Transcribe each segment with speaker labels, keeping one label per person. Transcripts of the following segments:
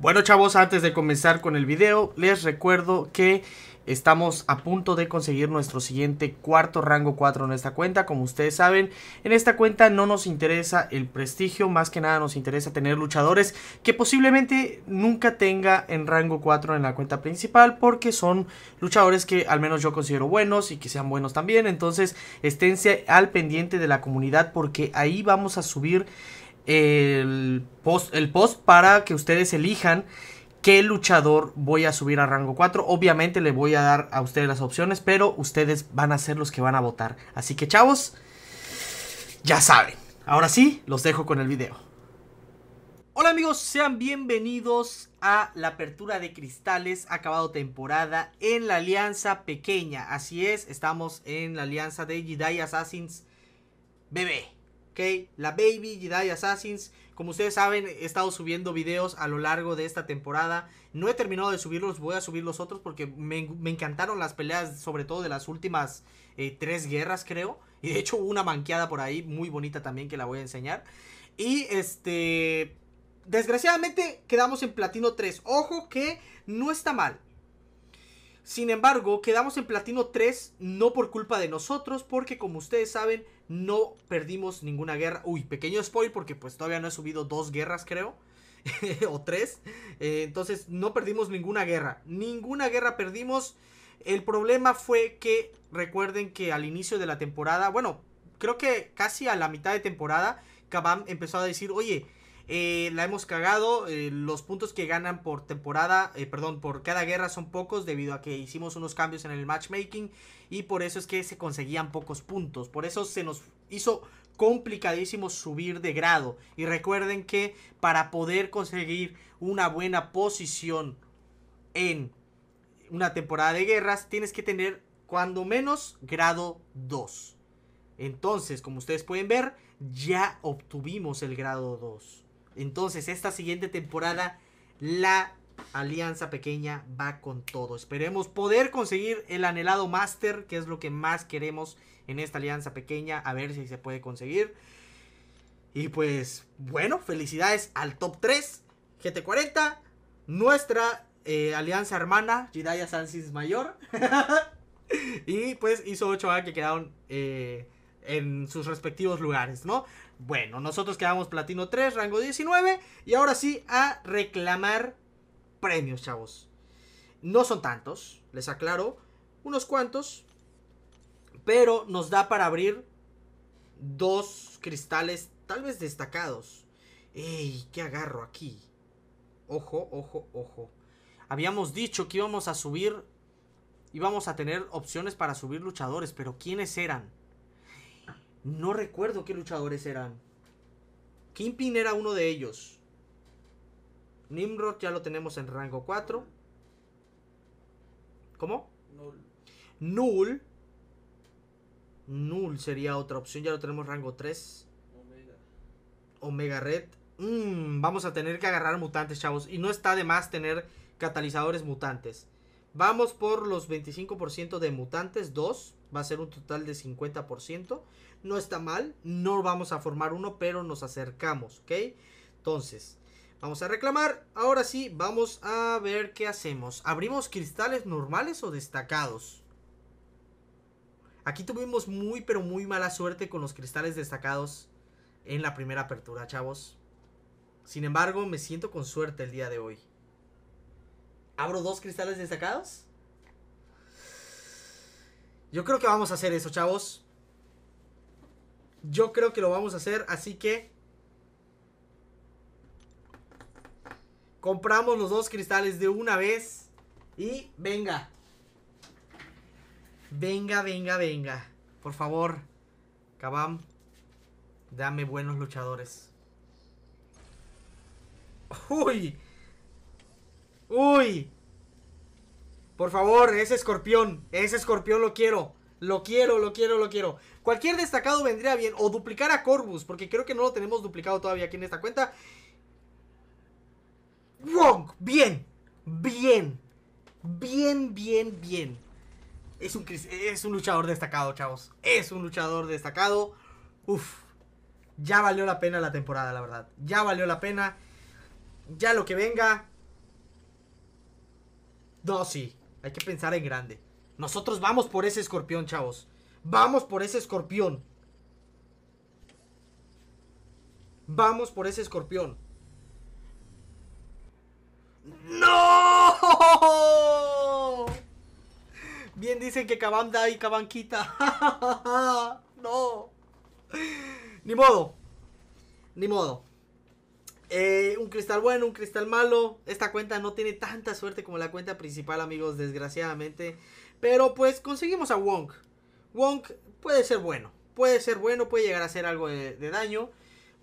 Speaker 1: Bueno chavos, antes de comenzar con el video, les recuerdo que estamos a punto de conseguir nuestro siguiente cuarto rango 4 en esta cuenta. Como ustedes saben, en esta cuenta no nos interesa el prestigio, más que nada nos interesa tener luchadores que posiblemente nunca tenga en rango 4 en la cuenta principal, porque son luchadores que al menos yo considero buenos y que sean buenos también. Entonces, esténse al pendiente de la comunidad porque ahí vamos a subir el post, para que ustedes elijan qué luchador voy a subir a rango 4. Obviamente le voy a dar a ustedes las opciones, pero ustedes van a ser los que van a votar. Así que chavos, ya saben. Ahora sí, los dejo con el video. Hola amigos, sean bienvenidos a la apertura de cristales, acabado temporada en la alianza pequeña. Así es, estamos en la alianza de Jedi Assassins BB. La Baby, Jedi Assassins. Como ustedes saben, he estado subiendo videos a lo largo de esta temporada. No he terminado de subirlos, voy a subir los otros porque me, encantaron las peleas, sobre todo de las últimas eh, tres guerras, creo. Y de hecho una manqueada por ahí, muy bonita también, que la voy a enseñar. Y este... Desgraciadamente quedamos en Platino 3. Ojo que no está mal. Sin embargo, quedamos en platino 3 no por culpa de nosotros, porque como ustedes saben, no perdimos ninguna guerra. Uy, pequeño spoil porque pues todavía no he subido dos guerras, creo. o tres. Eh, entonces, no perdimos ninguna guerra. Ninguna guerra perdimos. El problema fue que, recuerden que al inicio de la temporada, bueno, creo que casi a la mitad de temporada, Kabam empezó a decir, oye, eh, la hemos cagado. Eh, los puntos que ganan por temporada, eh, perdón, por cada guerra son pocos debido a que hicimos unos cambios en el matchmaking y por eso es que se conseguían pocos puntos. Por eso se nos hizo complicadísimo subir de grado. Y recuerden que para poder conseguir una buena posición en una temporada de guerras, tienes que tener cuando menos grado 2. Entonces, como ustedes pueden ver, ya obtuvimos el grado 2. Entonces, esta siguiente temporada, la Alianza Pequeña va con todo. Esperemos poder conseguir el anhelado Master, que es lo que más queremos en esta Alianza Pequeña, a ver si se puede conseguir. Y pues, bueno, felicidades al top 3, GT40, nuestra eh, alianza hermana, Jiraya Sansis Mayor. y pues hizo 8A que quedaron eh, en sus respectivos lugares, ¿no? Bueno, nosotros quedamos platino 3, rango 19. Y ahora sí, a reclamar premios, chavos. No son tantos, les aclaro. Unos cuantos. Pero nos da para abrir dos cristales, tal vez destacados. ¡Ey! ¿Qué agarro aquí? Ojo, ojo, ojo. Habíamos dicho que íbamos a subir. Íbamos a tener opciones para subir luchadores, pero ¿quiénes eran? No recuerdo qué luchadores eran. Kingpin era uno de ellos. Nimrod ya lo tenemos en rango 4. ¿Cómo? Null. Null. sería otra opción. Ya lo tenemos rango 3. Omega. Red. Mm, vamos a tener que agarrar mutantes, chavos. Y no está de más tener catalizadores mutantes. Vamos por los 25% de mutantes. 2 va a ser un total de 50%. No está mal, no vamos a formar uno, pero nos acercamos, ¿ok? Entonces, vamos a reclamar. Ahora sí, vamos a ver qué hacemos. ¿Abrimos cristales normales o destacados? Aquí tuvimos muy, pero muy mala suerte con los cristales destacados en la primera apertura, chavos. Sin embargo, me siento con suerte el día de hoy. ¿Abro dos cristales destacados? Yo creo que vamos a hacer eso, chavos. Yo creo que lo vamos a hacer, así que... Compramos los dos cristales de una vez. Y venga. Venga, venga, venga. Por favor, Kabam, dame buenos luchadores. ¡Uy! ¡Uy! Por favor, ese escorpión. Ese escorpión lo quiero. Lo quiero, lo quiero, lo quiero. Cualquier destacado vendría bien. O duplicar a Corvus, porque creo que no lo tenemos duplicado todavía aquí en esta cuenta. Wong, Bien. Bien. Bien, bien, bien. Es un, es un luchador destacado, chavos. Es un luchador destacado. Uf. Ya valió la pena la temporada, la verdad. Ya valió la pena. Ya lo que venga. Dos y hay que pensar en grande. Nosotros vamos por ese escorpión, chavos. Vamos por ese escorpión. Vamos por ese escorpión. ¡No! Bien dicen que Caban da y Caban quita. no. Ni modo. Ni modo. Eh, un cristal bueno, un cristal malo. Esta cuenta no tiene tanta suerte como la cuenta principal, amigos, desgraciadamente. Pero pues conseguimos a Wonk. Wonk puede ser bueno. Puede ser bueno, puede llegar a hacer algo de, daño.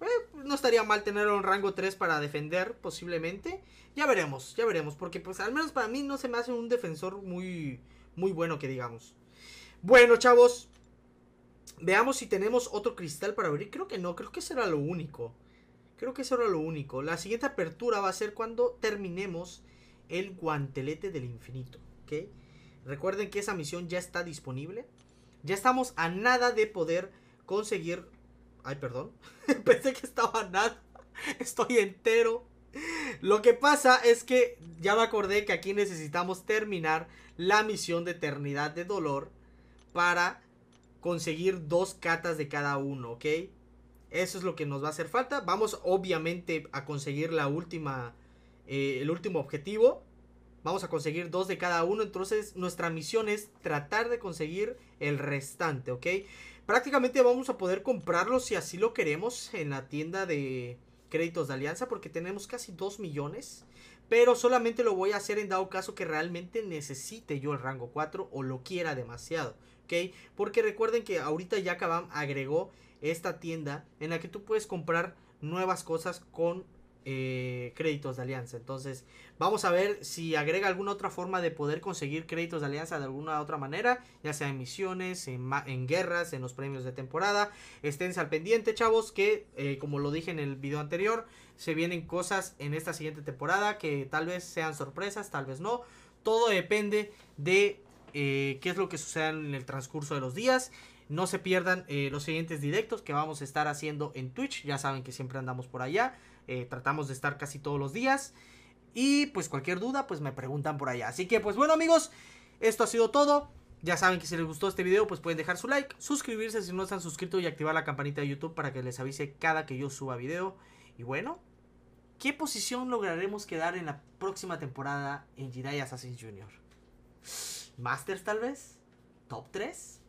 Speaker 1: Eh, no estaría mal tener Un rango 3 para defender, posiblemente. Ya veremos, ya veremos. Porque pues al menos para mí no se me hace un defensor muy, muy bueno que digamos. Bueno, chavos. Veamos si tenemos otro cristal para abrir. Creo que no, creo que será lo único. Creo que eso era lo único. La siguiente apertura va a ser cuando terminemos el guantelete del infinito. ¿ok? Recuerden que esa misión ya está disponible. Ya estamos a nada de poder conseguir... Ay, perdón. Pensé que estaba a nada. Estoy entero. Lo que pasa es que ya me acordé que aquí necesitamos terminar la misión de eternidad de dolor para conseguir dos catas de cada uno, ¿ok? Eso es lo que nos va a hacer falta. Vamos obviamente a conseguir la última, eh, el último objetivo. Vamos a conseguir dos de cada uno. Entonces nuestra misión es tratar de conseguir el restante, ¿ok? Prácticamente vamos a poder comprarlo si así lo queremos en la tienda de créditos de alianza porque tenemos casi 2 millones. Pero solamente lo voy a hacer en dado caso que realmente necesite yo el rango 4 o lo quiera demasiado. ¿Ok? Porque recuerden que ahorita ya Kabam agregó esta tienda en la que tú puedes comprar nuevas cosas con eh, créditos de alianza. Entonces, vamos a ver si agrega alguna otra forma de poder conseguir créditos de alianza de alguna otra manera, ya sea en misiones, en, guerras, en los premios de temporada. Esténse al pendiente, chavos, que eh, como lo dije en el video anterior, se vienen cosas en esta siguiente temporada que tal vez sean sorpresas, tal vez no. Todo depende de eh, qué es lo que suceda en el transcurso de los días no se pierdan eh, los siguientes directos que vamos a estar haciendo en Twitch. Ya saben que siempre andamos por allá. Eh, tratamos de estar casi todos los días. Y pues cualquier duda, pues me preguntan por allá. Así que pues bueno amigos, esto ha sido todo. Ya saben que si les gustó este video, pues pueden dejar su like, suscribirse si no están suscritos y activar la campanita de YouTube para que les avise cada que yo suba video. Y bueno, ¿qué posición lograremos quedar en la próxima temporada en Jedi Assassin's Junior? ¿Masters tal vez? ¿Top 3?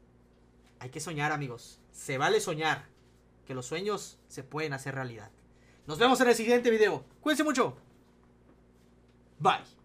Speaker 1: Hay que soñar, amigos. Se vale soñar. Que los sueños se pueden hacer realidad. Nos vemos en el siguiente video. Cuídense mucho. Bye.